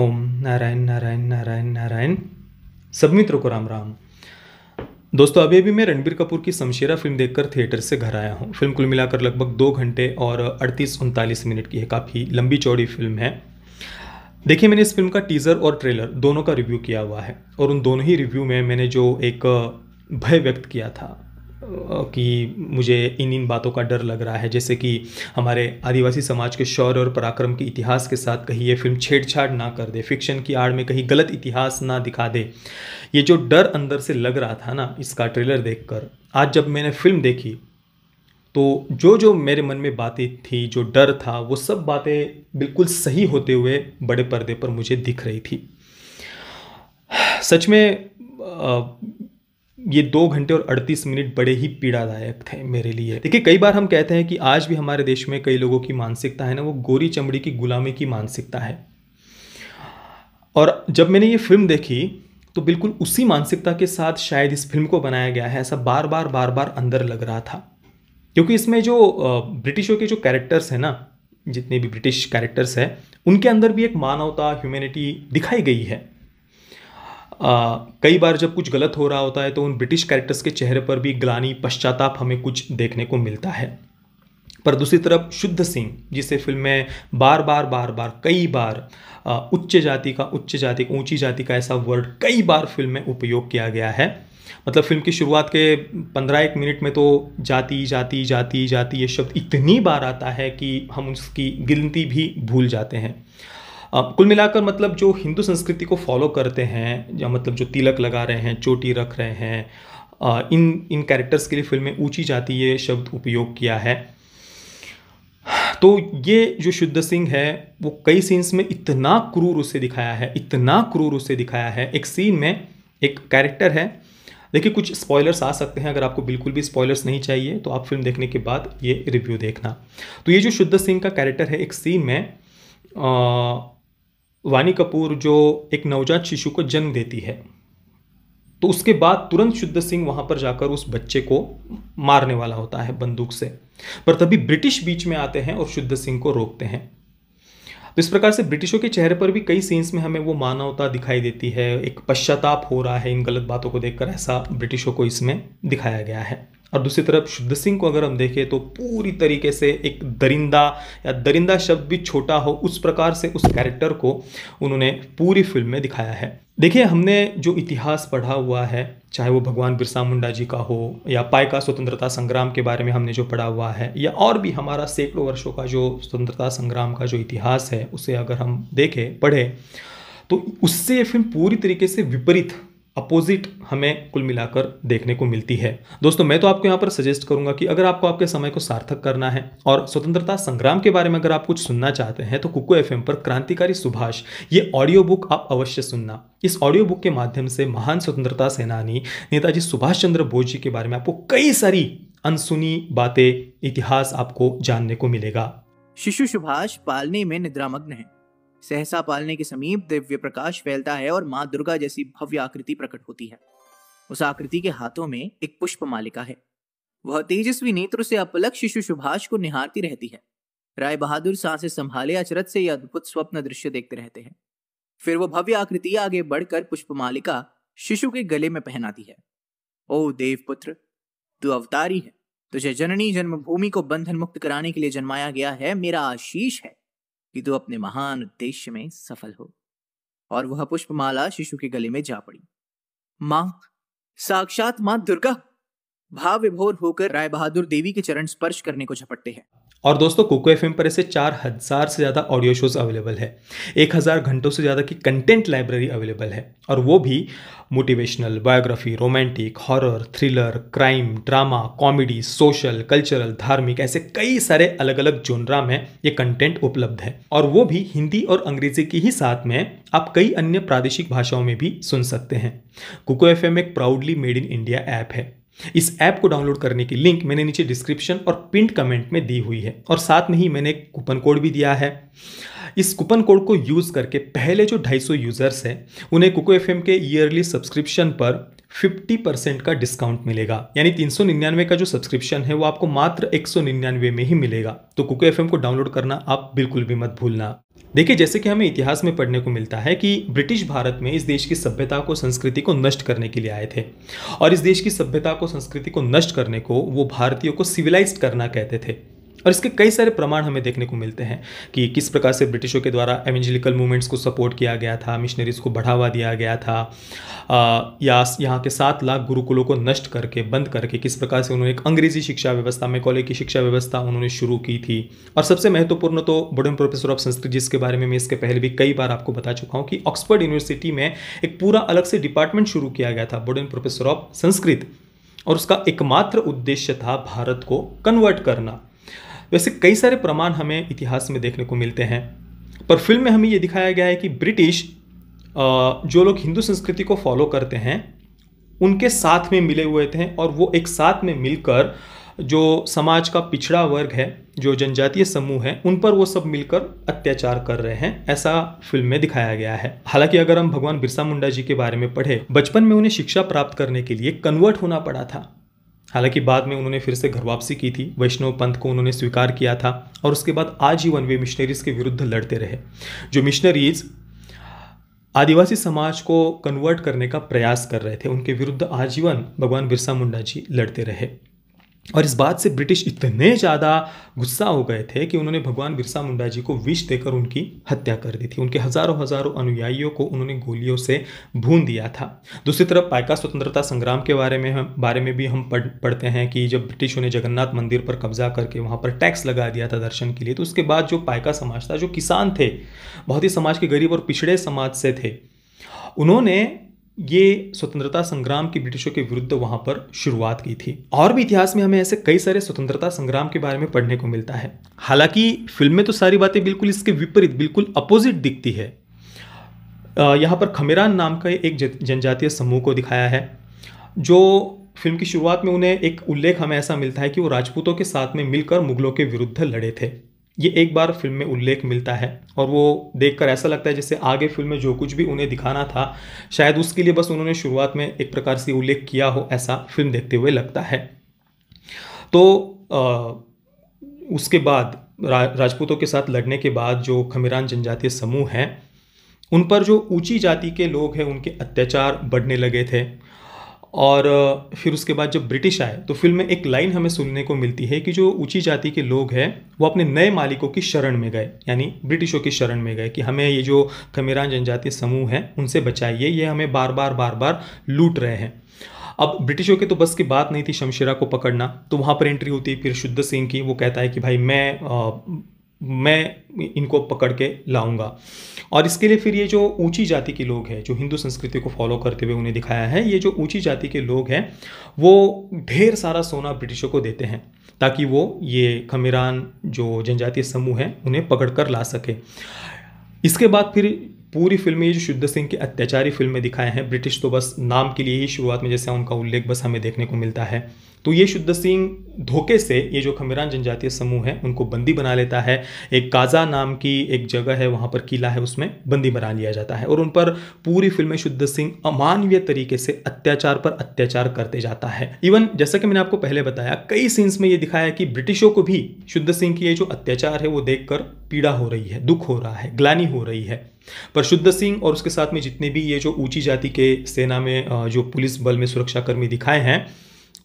ओम नारायण नारायण नारायण नारायण सब मित्रों को राम राम दोस्तों अभी अभी मैं रणबीर कपूर की शमशेरा फिल्म देखकर थिएटर से घर आया हूँ फिल्म कुल मिलाकर लगभग दो घंटे और अड़तीस उनतालीस मिनट की है काफ़ी लंबी चौड़ी फिल्म है देखिए मैंने इस फिल्म का टीज़र और ट्रेलर दोनों का रिव्यू किया हुआ है और उन दोनों ही रिव्यू में मैंने जो एक भय व्यक्त किया था कि मुझे इन इन बातों का डर लग रहा है जैसे कि हमारे आदिवासी समाज के शौर्य और पराक्रम के इतिहास के साथ कहीं ये फिल्म छेड़छाड़ ना कर दे फिक्शन की आड़ में कहीं गलत इतिहास ना दिखा दे ये जो डर अंदर से लग रहा था ना इसका ट्रेलर कर आज जब मैंने फिल्म देखी तो जो जो मेरे मन में बातें थी जो डर था वो सब बातें बिल्कुल सही होते हुए बड़े पर्दे पर मुझे दिख रही थी सच में आ, ये दो घंटे और अड़तीस मिनट बड़े ही पीड़ादायक थे मेरे लिए देखिए कई बार हम कहते हैं कि आज भी हमारे देश में कई लोगों की मानसिकता है ना वो गोरी चमड़ी की गुलामी की मानसिकता है और जब मैंने ये फिल्म देखी तो बिल्कुल उसी मानसिकता के साथ शायद इस फिल्म को बनाया गया है ऐसा बार बार बार बार अंदर लग रहा था क्योंकि इसमें जो ब्रिटिशों के जो कैरेक्टर्स हैं ना जितने भी ब्रिटिश कैरेक्टर्स हैं उनके अंदर भी एक मानवता ह्यूमैनिटी दिखाई गई है कई बार जब कुछ गलत हो रहा होता है तो उन ब्रिटिश कैरेक्टर्स के चेहरे पर भी ग्लानी पश्चाताप हमें कुछ देखने को मिलता है पर दूसरी तरफ शुद्ध सिंह जिसे फिल्म में बार बार बार बार कई बार उच्च जाति का उच्च जाति ऊंची जाति का ऐसा वर्ड कई बार फिल्म में उपयोग किया गया है मतलब फिल्म की शुरुआत के पंद्रह एक मिनट में तो जाति जाति जाति जाति ये शब्द इतनी बार आता है कि हम उसकी गिनती भी भूल जाते हैं कुल मिलाकर मतलब जो हिंदू संस्कृति को फॉलो करते हैं या मतलब जो तिलक लगा रहे हैं चोटी रख रहे हैं इन इन कैरेक्टर्स के लिए फिल्म में ऊँची जाति ये शब्द उपयोग किया है तो ये जो शुद्ध सिंह है वो कई सीन्स में इतना क्रूर उसे दिखाया है इतना क्रूर उसे दिखाया है एक सीन में एक कैरेक्टर है देखिए कुछ स्पॉयलर्स आ सकते हैं अगर आपको बिल्कुल भी स्पॉयलर्स नहीं चाहिए तो आप फिल्म देखने के बाद ये रिव्यू देखना तो ये जो शुद्ध सिंह का कैरेक्टर है एक सीन में आ, वानी कपूर जो एक नवजात शिशु को जन्म देती है तो उसके बाद तुरंत शुद्ध सिंह वहाँ पर जाकर उस बच्चे को मारने वाला होता है बंदूक से पर तभी ब्रिटिश बीच में आते हैं और शुद्ध सिंह को रोकते हैं तो इस प्रकार से ब्रिटिशों के चेहरे पर भी कई सीन्स में हमें वो मानवता दिखाई देती है एक पश्चाताप हो रहा है इन गलत बातों को देखकर ऐसा ब्रिटिशों को इसमें दिखाया गया है और दूसरी तरफ शुद्ध सिंह को अगर हम देखें तो पूरी तरीके से एक दरिंदा या दरिंदा शब्द भी छोटा हो उस प्रकार से उस कैरेक्टर को उन्होंने पूरी फिल्म में दिखाया है देखिए हमने जो इतिहास पढ़ा हुआ है चाहे वो भगवान बिरसा मुंडा जी का हो या पाय स्वतंत्रता संग्राम के बारे में हमने जो पढ़ा हुआ है या और भी हमारा सैकड़ों वर्षों का जो स्वतंत्रता संग्राम का जो इतिहास है उसे अगर हम देखें पढ़ें तो उससे ये फिल्म पूरी तरीके से विपरीत अपोजिट हमें कुल मिलाकर देखने को मिलती है दोस्तों मैं तो आपको यहाँ पर सजेस्ट करूंगा कि अगर आपको आपके समय को सार्थक करना है और स्वतंत्रता संग्राम के बारे में अगर आप कुछ सुनना चाहते हैं तो कुकू एफ पर क्रांतिकारी सुभाष ये ऑडियो बुक आप अवश्य सुनना इस ऑडियो बुक के माध्यम से महान स्वतंत्रता सेनानी नेताजी सुभाष चंद्र बोस जी के बारे में आपको कई सारी अनसुनी बातें इतिहास आपको जानने को मिलेगा शिशु सुभाष पालने में निद्रामग्न है सहसा पालने के समीप दिव्य प्रकाश फैलता है और माँ दुर्गा जैसी भव्य आकृति प्रकट होती है उस आकृति के हाथों में एक पुष्प मालिका है वह तेजस्वी नेत्र से अपलक शिशु सुभाष को निहारती रहती है राय बहादुर सांसें संभाले अचरत से यह अद्भुत स्वप्न दृश्य देखते रहते हैं फिर वह भव्य आकृति आगे बढ़कर पुष्प मालिका शिशु के गले में पहनाती है ओ देवपुत्र तू अवतारी है तुझे जननी जन्मभूमि को बंधन मुक्त कराने के लिए जन्माया गया है मेरा आशीष है कि तू अपने महान उद्देश्य में सफल हो और वह पुष्पमाला शिशु के गले में जा पड़ी मां साक्षात मां दुर्गा भाव विभोर होकर राय बहादुर देवी के चरण स्पर्श करने को झपटते हैं और दोस्तों कुको एफ पर ऐसे चार हज़ार से ज़्यादा ऑडियो शोज़ अवेलेबल है एक हज़ार घंटों से ज़्यादा की कंटेंट लाइब्रेरी अवेलेबल है और वो भी motivational biography romantic horror thriller crime drama comedy social cultural धार्मिक ऐसे कई सारे अलग अलग जोनरा में ये कंटेंट उपलब्ध है और वो भी हिंदी और अंग्रेजी के ही साथ में आप कई अन्य प्रादेशिक भाषाओं में भी सुन सकते हैं कुको एफ एक proudly made in India app है इस ऐप को डाउनलोड करने की लिंक मैंने नीचे डिस्क्रिप्शन और पिंट कमेंट में दी हुई है और साथ में ही मैंने एक कूपन कोड भी दिया है इस कूपन कोड को यूज़ करके पहले जो 250 यूज़र्स हैं उन्हें कुको एफ के ईयरली सब्सक्रिप्शन पर फिफ्टी परसेंट का डिस्काउंट मिलेगा यानी तीन सौ निन्यानवे का जो सब्सक्रिप्शन है वो आपको मात्र एक सौ निन्यानवे में ही मिलेगा तो कुको एफ को डाउनलोड करना आप बिल्कुल भी मत भूलना देखिए जैसे कि हमें इतिहास में पढ़ने को मिलता है कि ब्रिटिश भारत में इस देश की सभ्यता को संस्कृति को नष्ट करने के लिए आए थे और इस देश की सभ्यता को संस्कृति को नष्ट करने को वो भारतीयों को सिविलाइज करना कहते थे और इसके कई सारे प्रमाण हमें देखने को मिलते हैं कि किस प्रकार से ब्रिटिशों के द्वारा एवेंजलिकल मूवमेंट्स को सपोर्ट किया गया था मिशनरीज को बढ़ावा दिया गया था आ, या यहाँ के सात लाख गुरुकुलों को नष्ट करके बंद करके किस प्रकार से उन्होंने एक अंग्रेजी शिक्षा व्यवस्था में कॉलेज की शिक्षा व्यवस्था उन्होंने शुरू की थी और सबसे महत्वपूर्ण तो बोडन प्रोफेसर ऑफ संस्कृत जिसके बारे में मैं इसके पहले भी कई बार आपको बता चुका हूँ कि ऑक्सफर्ड यूनिवर्सिटी में एक पूरा अलग से डिपार्टमेंट शुरू किया गया था बुडन प्रोफेसर ऑफ संस्कृत और उसका एकमात्र उद्देश्य था भारत को कन्वर्ट करना वैसे कई सारे प्रमाण हमें इतिहास में देखने को मिलते हैं पर फिल्म में हमें ये दिखाया गया है कि ब्रिटिश जो लोग हिंदू संस्कृति को फॉलो करते हैं उनके साथ में मिले हुए थे और वो एक साथ में मिलकर जो समाज का पिछड़ा वर्ग है जो जनजातीय समूह है उन पर वो सब मिलकर अत्याचार कर रहे हैं ऐसा फिल्म में दिखाया गया है हालांकि अगर हम भगवान बिरसा मुंडा जी के बारे में पढ़े बचपन में उन्हें शिक्षा प्राप्त करने के लिए कन्वर्ट होना पड़ा था हालांकि बाद में उन्होंने फिर से घर वापसी की थी वैष्णव पंथ को उन्होंने स्वीकार किया था और उसके बाद आजीवन वे मिशनरीज के विरुद्ध लड़ते रहे जो मिशनरीज आदिवासी समाज को कन्वर्ट करने का प्रयास कर रहे थे उनके विरुद्ध आजीवन भगवान बिरसा मुंडा जी लड़ते रहे और इस बात से ब्रिटिश इतने ज़्यादा गुस्सा हो गए थे कि उन्होंने भगवान बिरसा मुंडा जी को विष देकर उनकी हत्या कर दी थी उनके हज़ारों हज़ारों अनुयायियों को उन्होंने गोलियों से भून दिया था दूसरी तरफ पायका स्वतंत्रता संग्राम के बारे में हम बारे में भी हम पढ़ पढ़ते हैं कि जब ब्रिटिशों ने जगन्नाथ मंदिर पर कब्जा करके वहाँ पर टैक्स लगा दिया था दर्शन के लिए तो उसके बाद जो पायका समाज था जो किसान थे बहुत ही समाज के गरीब और पिछड़े समाज से थे उन्होंने ये स्वतंत्रता संग्राम की ब्रिटिशों के विरुद्ध वहाँ पर शुरुआत की थी और भी इतिहास में हमें ऐसे कई सारे स्वतंत्रता संग्राम के बारे में पढ़ने को मिलता है हालांकि फिल्म में तो सारी बातें बिल्कुल इसके विपरीत बिल्कुल अपोजिट दिखती है यहाँ पर खमेरान नाम का एक जनजातीय समूह को दिखाया है जो फिल्म की शुरुआत में उन्हें एक उल्लेख हमें ऐसा मिलता है कि वो राजपूतों के साथ में मिलकर मुगलों के विरुद्ध लड़े थे ये एक बार फिल्म में उल्लेख मिलता है और वो देखकर ऐसा लगता है जैसे आगे फिल्म में जो कुछ भी उन्हें दिखाना था शायद उसके लिए बस उन्होंने शुरुआत में एक प्रकार से उल्लेख किया हो ऐसा फिल्म देखते हुए लगता है तो आ, उसके बाद रा, राजपूतों के साथ लड़ने के बाद जो खमीरान जनजातीय समूह हैं उन पर जो ऊंची जाति के लोग हैं उनके अत्याचार बढ़ने लगे थे और फिर उसके बाद जब ब्रिटिश आए तो फिल्म में एक लाइन हमें सुनने को मिलती है कि जो ऊंची जाति के लोग हैं वो अपने नए मालिकों की शरण में गए यानी ब्रिटिशों की शरण में गए कि हमें ये जो खमीरान जनजातीय समूह हैं उनसे बचाइए ये हमें बार बार बार बार लूट रहे हैं अब ब्रिटिशों के तो बस की बात नहीं थी शमशेरा को पकड़ना तो वहाँ पर एंट्री होती है फिर शुद्ध सिंह की वो कहता है कि भाई मैं आ, मैं इनको पकड़ के लाऊंगा और इसके लिए फिर ये जो ऊंची जाति के लोग हैं जो हिंदू संस्कृति को फॉलो करते हुए उन्हें दिखाया है ये जो ऊंची जाति के लोग हैं वो ढेर सारा सोना ब्रिटिशों को देते हैं ताकि वो ये खमीरान जो जनजातीय समूह हैं उन्हें पकड़ कर ला सके इसके बाद फिर पूरी फिल्म ये जो शुद्ध सिंह के अत्याचारी फिल्में दिखाए हैं ब्रिटिश तो बस नाम के लिए ही शुरुआत में जैसे उनका उल्लेख बस हमें देखने को मिलता है तो ये शुद्ध सिंह धोखे से ये जो खमीरान जनजातीय समूह है उनको बंदी बना लेता है एक काजा नाम की एक जगह है वहाँ पर किला है उसमें बंदी बना लिया जाता है और उन पर पूरी फिल्म में शुद्ध सिंह अमानवीय तरीके से अत्याचार पर अत्याचार करते जाता है इवन जैसा कि मैंने आपको पहले बताया कई सीन्स में ये दिखाया कि ब्रिटिशों को भी शुद्ध सिंह की ये जो अत्याचार है वो देख पीड़ा हो रही है दुख हो रहा है ग्लानी हो रही है पर शुद्ध सिंह और उसके साथ में जितने भी ये जो ऊंची जाति के सेना में जो पुलिस बल में सुरक्षाकर्मी दिखाए हैं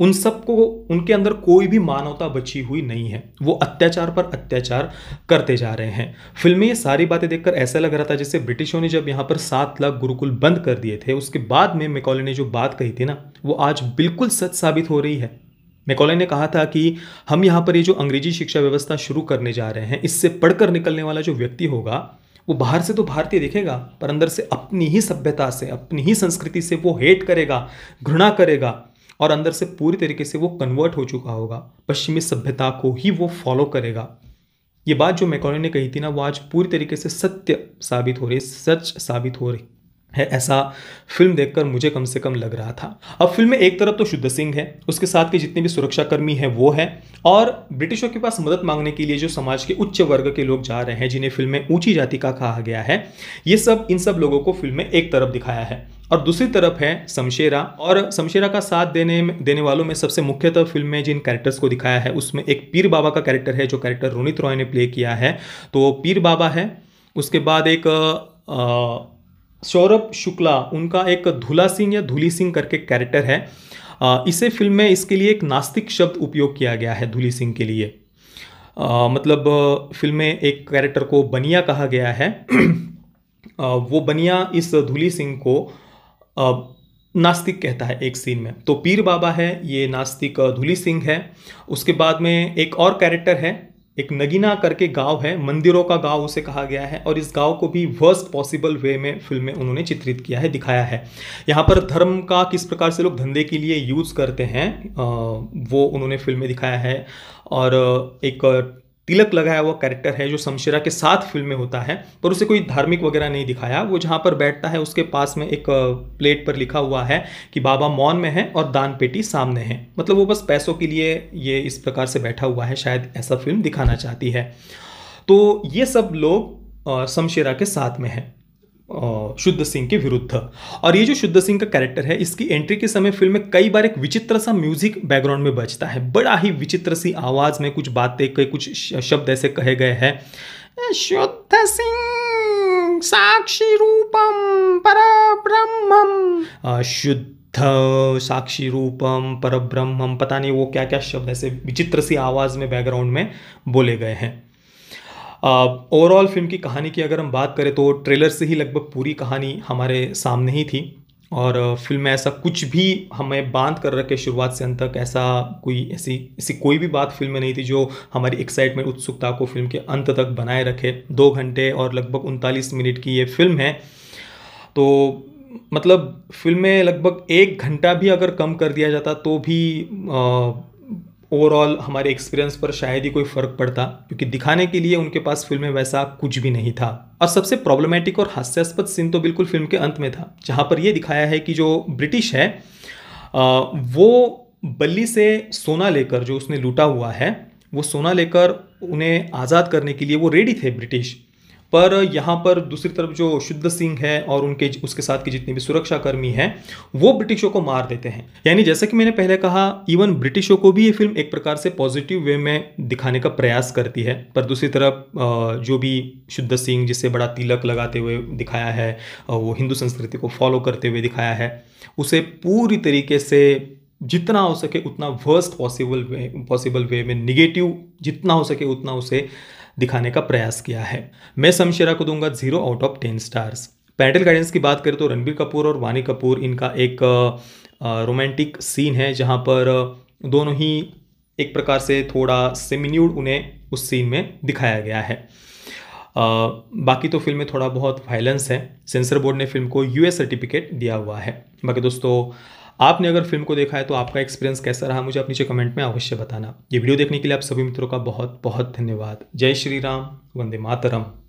उन सबको उनके अंदर कोई भी मानवता बची हुई नहीं है वो अत्याचार पर अत्याचार करते जा रहे हैं फिल्म में ये सारी बातें देखकर ऐसा लग रहा था जैसे ब्रिटिशों ने जब यहाँ पर सात लाख गुरुकुल बंद कर दिए थे उसके बाद में मेकॉले ने जो बात कही थी ना वो आज बिल्कुल सच साबित हो रही है मेकॉले ने कहा था कि हम यहाँ पर ये जो अंग्रेजी शिक्षा व्यवस्था शुरू करने जा रहे हैं इससे पढ़कर निकलने वाला जो व्यक्ति होगा वो बाहर से तो भारतीय दिखेगा पर अंदर से अपनी ही सभ्यता से अपनी ही संस्कृति से वो हेट करेगा घृणा करेगा और अंदर से पूरी तरीके से वो कन्वर्ट हो चुका होगा पश्चिमी सभ्यता को ही वो फॉलो करेगा ये बात जो मैकॉनी ने कही थी ना वो आज पूरी तरीके से सत्य साबित हो रही सच साबित हो रही है ऐसा फिल्म देखकर मुझे कम से कम लग रहा था अब फिल्म में एक तरफ तो शुद्ध सिंह है उसके साथ के जितने भी सुरक्षाकर्मी हैं वो है और ब्रिटिशों के पास मदद मांगने के लिए जो समाज के उच्च वर्ग के लोग जा रहे हैं जिन्हें फिल्म में ऊंची जाति का कहा गया है ये सब इन सब लोगों को फिल्म में एक तरफ दिखाया है और दूसरी तरफ है शमशेरा और शमशेरा का साथ देने देने वालों में सबसे मुख्यतः फिल्म में जिन कैरेक्टर्स को दिखाया है उसमें एक पीर बाबा का कैरेक्टर है जो कैरेक्टर रोनित रॉय ने प्ले किया है तो पीर बाबा है उसके बाद एक सौरभ शुक्ला उनका एक धूला सिंह या धुली सिंह करके कैरेक्टर है इसे फिल्म में इसके लिए एक नास्तिक शब्द उपयोग किया गया है धुली सिंह के लिए आ, मतलब फिल्म में एक कैरेक्टर को बनिया कहा गया है आ, वो बनिया इस धुली सिंह को आ, नास्तिक कहता है एक सीन में तो पीर बाबा है ये नास्तिक धूली सिंह है उसके बाद में एक और कैरेक्टर है एक नगीना करके गांव है मंदिरों का गांव उसे कहा गया है और इस गांव को भी वर्स्ट पॉसिबल वे में फिल्म में उन्होंने चित्रित किया है दिखाया है यहाँ पर धर्म का किस प्रकार से लोग धंधे के लिए यूज़ करते हैं वो उन्होंने फिल्म में दिखाया है और एक तिलक लगाया हुआ कैरेक्टर है जो शमशेरा के साथ फिल्म में होता है पर उसे कोई धार्मिक वगैरह नहीं दिखाया वो जहाँ पर बैठता है उसके पास में एक प्लेट पर लिखा हुआ है कि बाबा मौन में है और दान पेटी सामने है मतलब वो बस पैसों के लिए ये इस प्रकार से बैठा हुआ है शायद ऐसा फिल्म दिखाना चाहती है तो ये सब लोग शमशेरा के साथ में हैं शुद्ध सिंह के विरुद्ध और ये जो शुद्ध सिंह का कैरेक्टर है इसकी एंट्री के समय फिल्म में कई बार एक विचित्र सा म्यूजिक बैकग्राउंड में बजता है बड़ा ही विचित्र सी आवाज़ में कुछ बातें कई कुछ शब्द ऐसे कहे गए हैं शुद्ध सिंह साक्षी रूपम पर ब्रह्म शुद्ध साक्षी रूपम पर ब्रह्म पता नहीं वो क्या क्या शब्द ऐसे विचित्र सी आवाज़ में बैकग्राउंड में बोले गए हैं ओवरऑल फिल्म की कहानी की अगर हम बात करें तो ट्रेलर से ही लगभग पूरी कहानी हमारे सामने ही थी और फिल्म में ऐसा कुछ भी हमें बांध कर रखे शुरुआत से अंत तक ऐसा कोई ऐसी ऐसी कोई भी बात फिल्म में नहीं थी जो हमारी एक्साइटमेंट उत्सुकता को फिल्म के अंत तक बनाए रखे दो घंटे और लगभग उनतालीस मिनट की ये फिल्म है तो मतलब फिल्म में लगभग एक घंटा भी अगर कम कर दिया जाता तो भी आ, ओवरऑल हमारे एक्सपीरियंस पर शायद ही कोई फ़र्क पड़ता क्योंकि दिखाने के लिए उनके पास फिल्म में वैसा कुछ भी नहीं था और सबसे प्रॉब्लमेटिक और हास्यास्पद सीन तो बिल्कुल फिल्म के अंत में था जहाँ पर यह दिखाया है कि जो ब्रिटिश है वो बल्ली से सोना लेकर जो उसने लूटा हुआ है वो सोना लेकर उन्हें आज़ाद करने के लिए वो रेडी थे ब्रिटिश पर यहाँ पर दूसरी तरफ जो शुद्ध सिंह है और उनके उसके साथ के जितने भी सुरक्षाकर्मी हैं वो ब्रिटिशों को मार देते हैं यानी जैसा कि मैंने पहले कहा इवन ब्रिटिशों को भी ये फिल्म एक प्रकार से पॉजिटिव वे में दिखाने का प्रयास करती है पर दूसरी तरफ जो भी शुद्ध सिंह जिसे बड़ा तिलक लगाते हुए दिखाया है वो हिंदू संस्कृति को फॉलो करते हुए दिखाया है उसे पूरी तरीके से जितना हो सके उतना worst possible way possible way में निगेटिव जितना हो सके उतना उसे दिखाने का प्रयास किया है मैं समशेरा को दूंगा zero out of ten stars parental guidance की बात करें तो रणबीर कपूर और वानी कपूर इनका एक रोमांटिक सीन है जहाँ पर दोनों ही एक प्रकार से थोड़ा सेमिन्यूड उन्हें उस सीन में दिखाया गया है आ, बाकी तो फिल्म में थोड़ा बहुत वायलेंस है सेंसर बोर्ड ने फिल्म को यूएस सर्टिफिकेट दिया हुआ है बाकी दोस्तों आपने अगर फिल्म को देखा है तो आपका एक्सपीरियंस कैसा रहा मुझे आप नीचे कमेंट में अवश्य बताना ये वीडियो देखने के लिए आप सभी मित्रों का बहुत बहुत धन्यवाद जय श्री राम वंदे मातरम